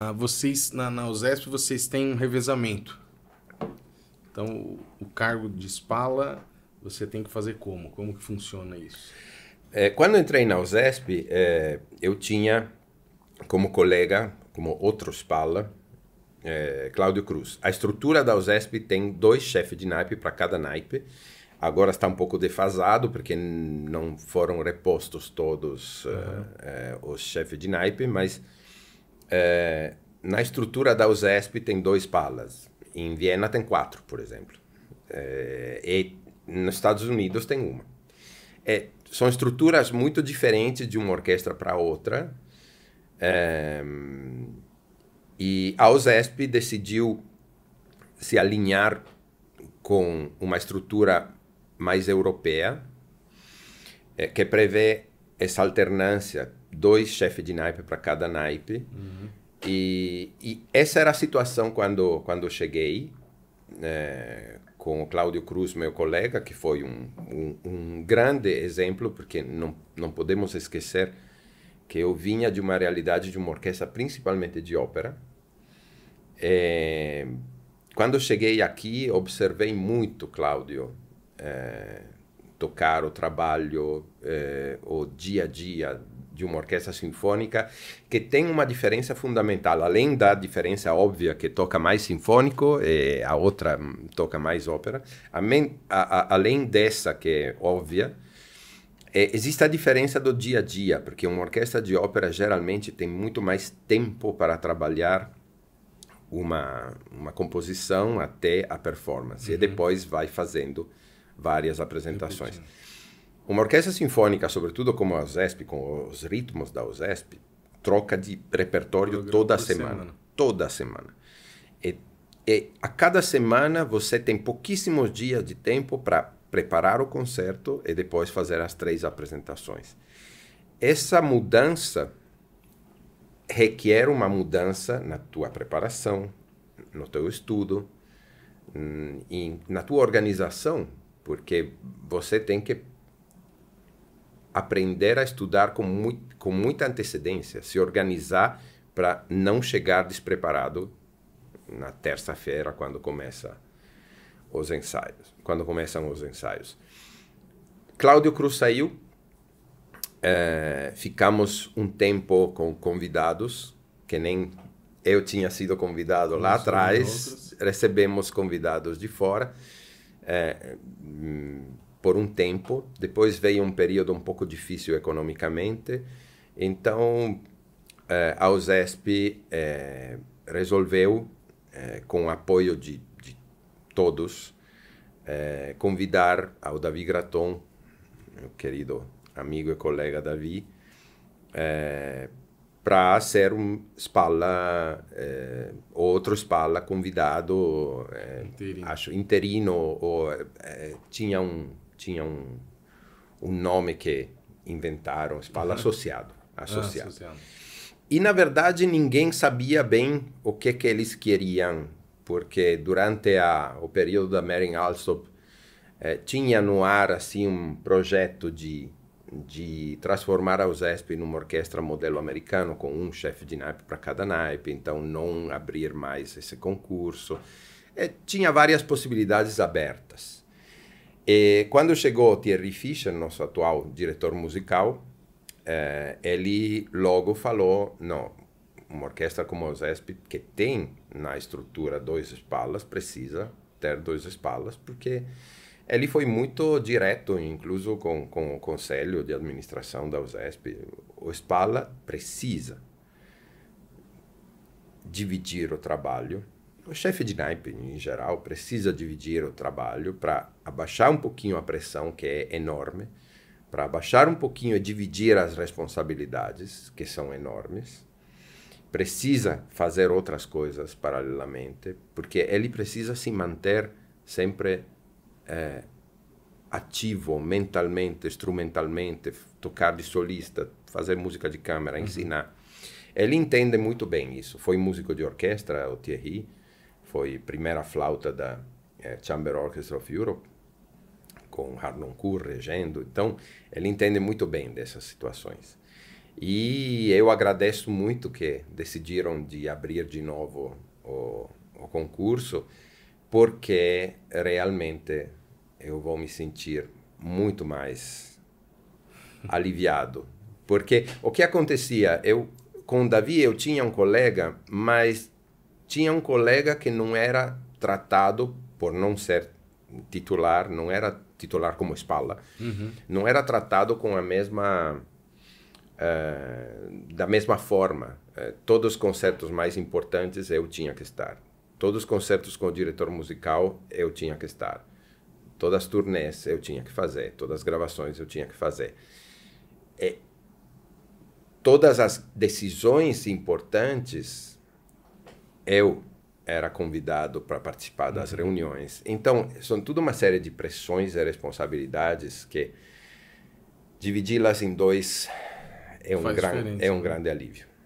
Ah, vocês na, na USESP vocês têm um revezamento. Então, o, cargo de espala você tem que fazer como? Como que funciona isso? É, quando entrei na USESP, é, eu tinha como colega, como outro espala, é, Cláudio Cruz. A estrutura da USESP tem dois chefes de naipe para cada naipe. Agora está um pouco defasado, porque não foram repostos todos uhum. os chefes de naipe, mas é, na estrutura da USESP tem dois palas. Em Viena tem quatro, por exemplo. É, e nos Estados Unidos tem uma. É, são estruturas muito diferentes de uma orquestra para outra. É, e a USESP decidiu se alinhar com uma estrutura mais europeia, é, que prevê essa alternância dois chefes de naipe para cada naipe. Uhum. E, e, essa era a situação quando, quando cheguei, é, com o Cláudio Cruz, meu colega, que foi um, um, um, grande exemplo, porque não, não podemos esquecer que eu vinha de uma realidade de uma orquestra principalmente de ópera. É, quando cheguei aqui, observei muito Cláudio é, tocar o trabalho, é, o dia a dia de uma orquestra sinfônica, que tem uma diferença fundamental, além da diferença óbvia que toca mais sinfônico e eh, a outra hum, toca mais ópera, além dessa que é óbvia, é, existe a diferença do dia a dia, porque uma orquestra de ópera geralmente tem muito mais tempo para trabalhar uma, uma composição até a performance, uhum. e depois vai fazendo várias apresentações. Uma orquestra sinfônica, sobretudo como a OSESP, com os ritmos da OSESP, troca de repertório toda semana, semana. Toda semana. E, e a cada semana você tem pouquíssimos dias de tempo para preparar o concerto e depois fazer as três apresentações. Essa mudança requer uma mudança na tua preparação, no teu estudo, hum, na tua organização, porque você tem que aprender a estudar com, muito, com muita antecedência, se organizar para não chegar despreparado na terça-feira quando começa os ensaios, quando começam os ensaios. Cláudio Cruz saiu, é, ficamos um tempo com convidados, que nem eu tinha sido convidado Nós lá atrás, recebemos convidados de fora. É, hum, por um tempo. Depois veio um período um pouco difícil economicamente. Então, eh, a USESP eh, resolveu, eh, com o apoio de, de todos, eh, convidar ao Davi Graton, meu querido amigo e colega Davi, eh, para ser um spalla, eh, outro espalha convidado, interino. acho interino, ou tinha um tinha um, um nome que inventaram, se fala uhum. associado, ah, associado. Ah, associado. E na verdade ninguém sabia bem o que que eles queriam, porque durante a, o período da Mary Alsop eh, tinha no ar assim um projeto de de transformar a USESP numa orquestra modelo americano com um chefe de naipe para cada naipe, então não abrir mais esse concurso. É, tinha várias possibilidades abertas. E eh, quando chegou Thierry Fischer, nosso atual diretor musical, eh, ele logo falou: não, uma orquestra como o Zesp, que tem na estrutura dois espalas precisa ter dois espalas porque ele foi muito direto, incluso com, com o conselho de administração da USESP. O espalha precisa dividir o trabalho o chefe de naipe, em geral, precisa dividir o trabalho para abaixar um pouquinho a pressão, que é enorme, para abaixar um pouquinho e dividir as responsabilidades, que são enormes. Precisa fazer outras coisas paralelamente, porque ele precisa se manter sempre é, ativo mentalmente, instrumentalmente, tocar de solista, fazer música de câmera, uhum. ensinar. Ele entende muito bem isso. Foi músico de orquestra, o Thierry, foi primeira flauta da eh, Chamber Orchestra of Europe, com Harnon Kuhl regendo. Então, ele entende muito bem dessas situações. E eu agradeço muito que decidiram de abrir de novo o, o concurso, porque realmente eu vou me sentir muito mais aliviado. Porque o que acontecia, eu com o Davi eu tinha um colega, mas tinha um colega que não era tratado por não ser titular, não era titular como espalda, uhum. não era tratado com a mesma uh, da mesma forma. Uh, todos os concertos mais importantes eu tinha que estar. Todos os concertos com o diretor musical eu tinha que estar. Todas as turnês eu tinha que fazer, todas as gravações eu tinha que fazer. E eh, todas as decisões importantes eu era convidado para participar das uhum. reuniões. Então, são tudo uma série de pressões e responsabilidades que dividi-las em dois é um, gran, é um grande alívio.